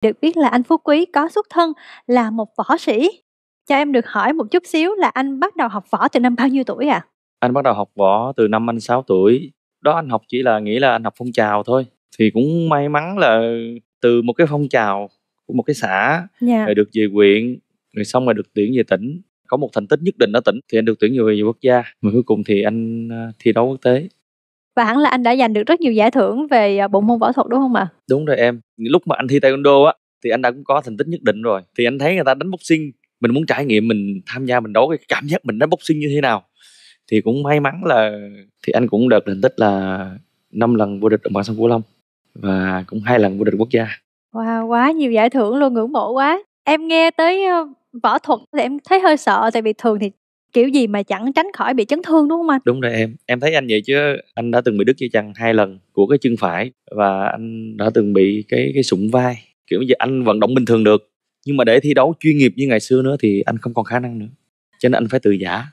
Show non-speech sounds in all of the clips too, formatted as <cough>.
được biết là anh Phú Quý có xuất thân là một võ sĩ. Cho em được hỏi một chút xíu là anh bắt đầu học võ từ năm bao nhiêu tuổi ạ? À? Anh bắt đầu học võ từ năm anh 6 tuổi. Đó anh học chỉ là nghĩ là anh học phong trào thôi. Thì cũng may mắn là từ một cái phong trào của một cái xã yeah. Dạ. rồi được về huyện rồi xong rồi được tuyển về tỉnh có một thành tích nhất định ở tỉnh thì anh được tuyển về, về quốc gia mà cuối cùng thì anh à, thi đấu quốc tế và hẳn là anh đã giành được rất nhiều giải thưởng về à, bộ môn võ thuật đúng không ạ? À? Đúng rồi em. Lúc mà anh thi taekwondo á thì anh đã cũng có thành tích nhất định rồi. Thì anh thấy người ta đánh boxing, mình muốn trải nghiệm mình tham gia mình đấu cái cảm giác mình đánh boxing như thế nào. Thì cũng may mắn là thì anh cũng đợt thành tích là năm lần vô địch ở bằng sông Cửu Long và cũng hai lần vô địch quốc gia. Wow, quá nhiều giải thưởng luôn, ngưỡng mộ quá. Em nghe tới võ thuật thì em thấy hơi sợ tại vì thường thì kiểu gì mà chẳng tránh khỏi bị chấn thương đúng không anh đúng rồi em em thấy anh vậy chứ anh đã từng bị đứt dây chằng hai lần của cái chân phải và anh đã từng bị cái cái sụn vai kiểu như anh vận động bình thường được nhưng mà để thi đấu chuyên nghiệp như ngày xưa nữa thì anh không còn khả năng nữa cho nên anh phải tự giả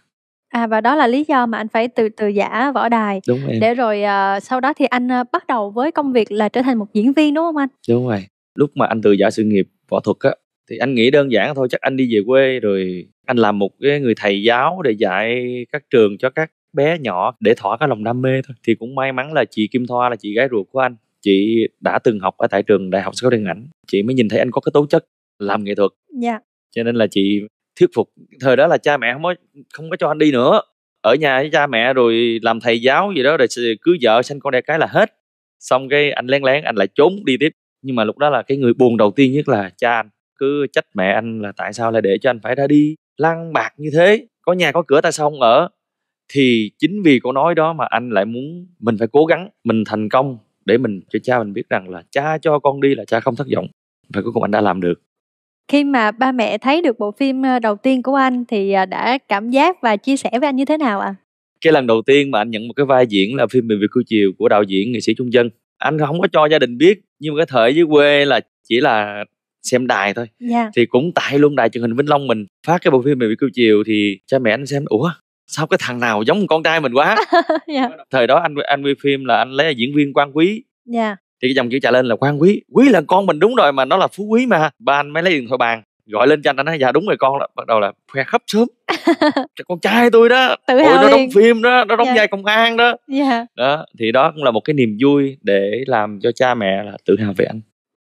à và đó là lý do mà anh phải từ từ giả võ đài đúng rồi. để rồi uh, sau đó thì anh uh, bắt đầu với công việc là trở thành một diễn viên đúng không anh đúng rồi lúc mà anh từ giả sự nghiệp võ thuật á thì anh nghĩ đơn giản thôi chắc anh đi về quê rồi anh làm một cái người thầy giáo để dạy các trường cho các bé nhỏ để thỏa cái lòng đam mê thôi thì cũng may mắn là chị Kim Thoa là chị gái ruột của anh chị đã từng học ở tại trường đại học sân khấu điện ảnh chị mới nhìn thấy anh có cái tố chất làm nghệ thuật dạ. cho nên là chị thuyết phục thời đó là cha mẹ không có không có cho anh đi nữa ở nhà với cha mẹ rồi làm thầy giáo gì đó rồi cứ vợ sinh con đẻ cái là hết xong cái anh lén lén anh lại trốn đi tiếp nhưng mà lúc đó là cái người buồn đầu tiên nhất là cha anh cứ trách mẹ anh là tại sao lại để cho anh phải ra đi lăng bạc như thế có nhà có cửa tại sao không ở thì chính vì câu nói đó mà anh lại muốn mình phải cố gắng mình thành công để mình cho cha mình biết rằng là cha cho con đi là cha không thất vọng và cuối cùng anh đã làm được khi mà ba mẹ thấy được bộ phim ờ, đầu tiên của anh thì ờ, đã cảm giác và chia sẻ với anh như thế nào ạ à? cái lần đầu tiên mà anh nhận một cái vai diễn là phim Miền Việt Cưu Chiều của đạo diễn nghệ sĩ Trung Dân anh không có cho gia đình biết nhưng mà cái thời dưới quê là chỉ là xem đài thôi yeah. Dạ. thì cũng tại luôn đài truyền hình vĩnh long mình phát cái bộ phim mình bị cưu chiều thì cha mẹ anh xem ủa sao cái thằng nào giống con trai mình quá yeah. <laughs> Dạ. thời đó anh anh quay phim là anh lấy diễn viên quang quý yeah. Dạ. thì cái dòng chữ trả lên là quang quý quý là con mình đúng rồi mà nó là phú quý mà ba anh mới lấy điện thoại bàn gọi lên cho anh anh nói dạ đúng rồi con là bắt đầu là khoe khắp sớm <laughs> con trai tôi đó Tự Ôi, nó đóng phim đó nó đóng yeah. vai công an đó yeah. đó thì đó cũng là một cái niềm vui để làm cho cha mẹ là tự hào về anh